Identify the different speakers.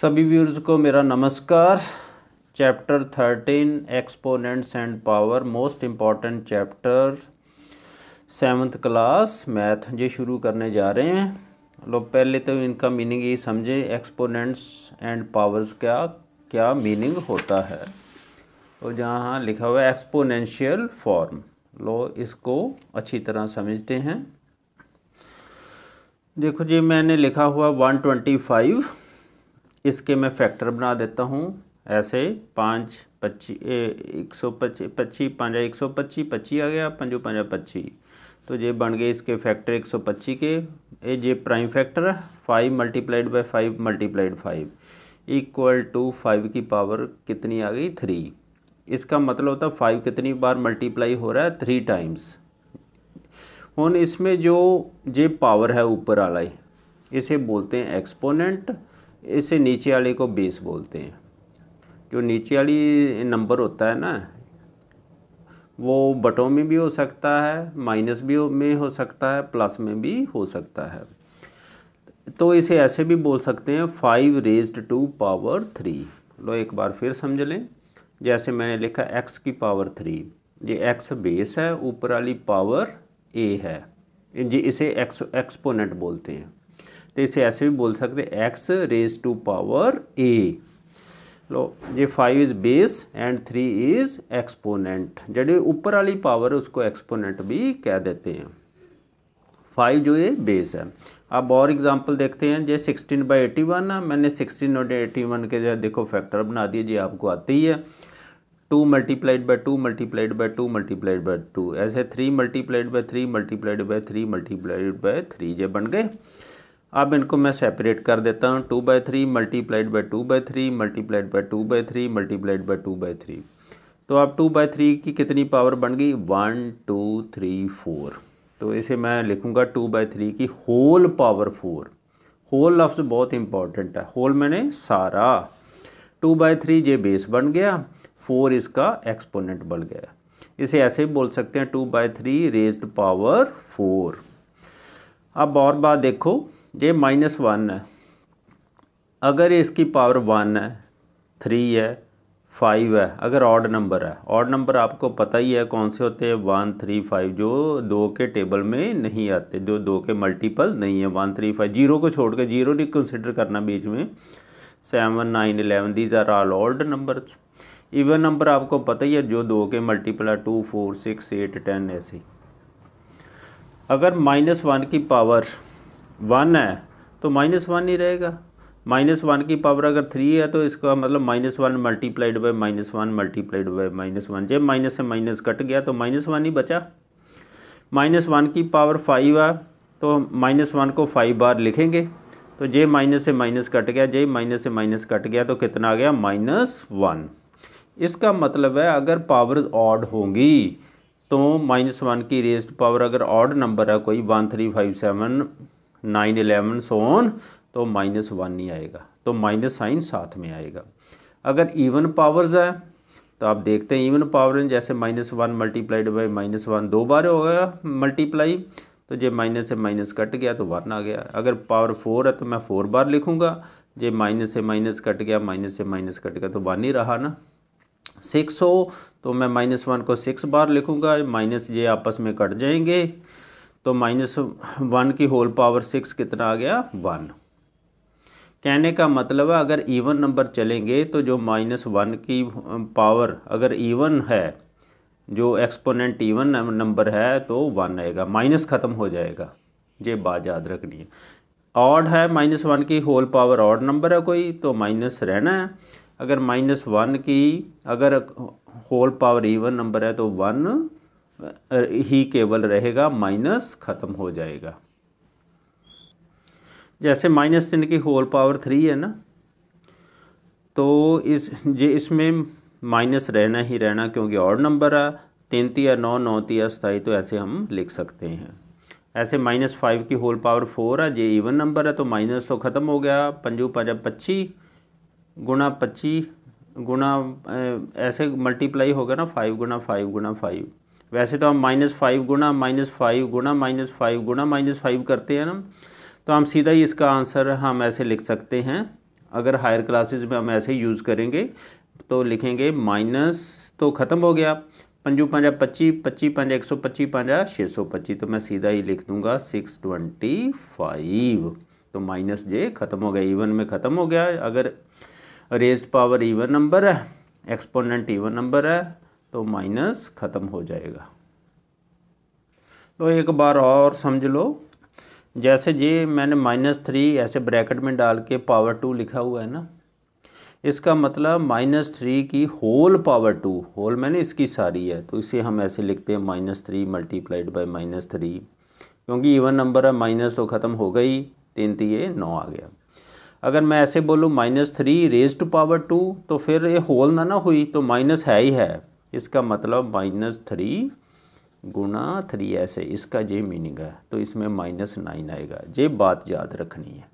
Speaker 1: सभी व्यूर्स को मेरा नमस्कार chapter thirteen exponents and power most important chapter seventh class math ये शुरू करने जा रहे हैं लोग पहले तो इनका मीनिंग ये समझे एक्सपोनेंट्स एंड पावर्स क्या क्या मीनिंग होता है और जहाँ लिखा हुआ है एक्सपोनेंशियल फॉर्म लो इसको अच्छी तरह समझते हैं देखो जी मैंने लिखा हुआ वन ट्वेंटी फाइव इसके मैं फैक्टर बना देता हूँ ऐसे पाँच पच्ची एक सौ पच्ची पच्ची पाँच एक सौ पच्ची पच्ची आ गया पंजो पाँचा पच्ची तो ये बन गए इसके फैक्टर एक सौ पच्ची के ये जे प्राइम फैक्टर है five multiplied by five multiplied five equal to five की पावर कितनी आ गई थ्री इसका मतलब होता है फाइव कितनी बार मल्टीप्लाई हो रहा है थ्री टाइम्स हूँ इसमें जो जे पावर है ऊपर वाला इसे बोलते हैं एक्सपोनेंट इससे नीचे वाले को बेस बोलते हैं जो नीचे वाली नंबर होता है ना वो बटों में भी हो सकता है माइनस भी में हो सकता है प्लस में भी हो सकता है तो इसे ऐसे भी बोल सकते हैं five raised to power three लो एक बार फिर समझ लें जैसे मैंने लिखा एक्स की पावर थ्री ये एक्स बेस है ऊपर वाली पावर ए है जी इसे एक्स एक्सपोनेंट बोलते हैं तो इसे ऐसे भी बोल सकते x raise to power a लो ये five is base and three is exponent जड़ी ऊपर वाली पावर उसको एक्सपोनेंट भी कह देते हैं फाइव जो ये बेस है अब और एग्जांपल देखते हैं जे सिक्सटीन बाई एटी वन है मैंने सिक्सटीन और एटी वन के जो है देखो फैक्टर बना दिए जी आपको आती ही है two multiplied by two multiplied by two multiplied by two ऐसे three multiplied by three multiplied by three multiplied by three ये बन गए अब इनको मैं सेपरेट कर देता हूँ two by three multiplied by two by three multiplied by two by three multiplied by two by three तो अब टू बाई थ्री की कितनी पावर बन गई वन टू थ्री फोर तो इसे मैं लिखूँगा टू बाई थ्री की होल पावर फोर होल लफ्ज़ बहुत इंपॉर्टेंट है होल मैंने सारा टू बाई थ्री ये बेस बन गया फोर इसका एक्सपोनेंट बन गया इसे ऐसे ही बोल सकते हैं two by three raised power four अब और बात देखो ये माइनस वन है अगर इसकी पावर वन है थ्री है फाइव है अगर ऑड नंबर है ऑड नंबर आपको पता ही है कौन से होते हैं वन थ्री फाइव जो दो के टेबल में नहीं आते जो दो के मल्टीपल नहीं है वन थ्री फाइव जीरो को छोड़ के जीरो नहीं कंसिडर करना बीच में seven nine eleven these are all odd number even number आपको पता ही है जो दो के मल्टीपल है two four six eight ten ऐसे अगर माइनस वन की पावर वन है तो माइनस वन ही रहेगा माइनस वन की पावर अगर थ्री है तो इसका मतलब minus one multiplied by minus one multiplied by minus one जब माइनस से माइनस कट गया तो माइनस वन ही बचा माइनस वन की पावर फाइव है तो माइनस वन को फाइव बार लिखेंगे तो जे माइनस से माइनस कट गया जे माइनस से माइनस कट गया तो कितना आ गया माइनस वन इसका मतलब है अगर पावर्स ऑड होंगी तो माइनस वन की रेस्ट पावर अगर ऑड नंबर है कोई one three five seven nine eleven सोन तो माइनस वन ही आएगा तो माइनस साइन साथ में आएगा अगर इवन पावर्स है तो आप देखते हैं इवन पावर जैसे minus one multiplied by minus one दो बार हो गया मल्टीप्लाई तो जे माइनस से माइनस कट गया तो वन आ गया अगर पावर फोर है तो मैं फोर बार लिखूंगा जे माइनस से माइनस कट गया माइनस से माइनस कट गया तो वन ही रहा ना सिक्स हो तो मैं माइनस वन को सिक्स बार लिखूंगा माइनस ये आपस में कट जाएंगे तो माइनस वन की होल पावर सिक्स कितना आ गया वन कहने का मतलब है अगर इवन नंबर चलेंगे तो जो माइनस वन की पावर अगर इवन है जो एक्सपोनेंट इवन नंबर है तो वन आएगा माइनस ख़त्म हो जाएगा ये बात याद रखनी है ऑड है माइनस वन की होल पावर ऑड नंबर है कोई तो माइनस रहना है अगर माइनस वन की अगर होल पावर इवन नंबर है तो वन ही केवल रहेगा माइनस ख़त्म हो जाएगा जैसे माइनस तीन की होल पावर थ्री है ना तो इस जे इसमें माइनस रहना ही रहना क्योंकि और नंबर है तीन तिया नौ नौ तिया सताई तो ऐसे हम लिख सकते हैं ऐसे माइनस फाइव की होल पावर फोर है जे इवन नंबर है तो माइनस तो ख़त्म हो गया पंजू पंजा पच्ची गुणा पच्ची गुणा ऐसे मल्टीप्लाई होगा ना फाइव गुणा फाइव गुणा फाइव वैसे तो हम माइनस फाइव गुना माइनस फाइव गुना माइनस फाइव गुना माइनस फाइव करते हैं ना तो हम सीधा ही इसका आंसर हम ऐसे लिख सकते हैं अगर हायर क्लासेस में हम ऐसे यूज़ करेंगे तो लिखेंगे माइनस तो ख़त्म हो गया पंजू पाँजा पच्ची पच्ची पाँजा एक सौ पच्चीस पाँजा छः सौ पच्चीस तो मैं सीधा ही लिख दूंगा सिक्स ट्वेंटी फाइव तो माइनस जे ख़त्म हो गया इवन में ख़त्म हो गया अगर रेज पावर इवन नंबर है एक्सपोनेंट इवन नंबर है तो माइनस ख़त्म हो जाएगा तो एक बार और समझ लो जैसे जे मैंने माइनस थ्री ऐसे ब्रैकेट में डाल के पावर टू लिखा हुआ है ना इसका मतलब माइनस थ्री की होल पावर टू होल मैंने इसकी सारी है तो इसे हम ऐसे लिखते हैं minus three multiplied by minus three क्योंकि इवन नंबर है माइनस तो ख़त्म हो गई तीन तो ये नौ आ गया अगर मैं ऐसे बोलूँ minus three raise to power two तो फिर ये होल ना ना हुई तो माइनस है ही है इसका मतलब माइनस थ्री गुना थ्री ऐसे इसका जे मीनिंग है तो इसमें माइनस नाइन आएगा ये बात याद रखनी है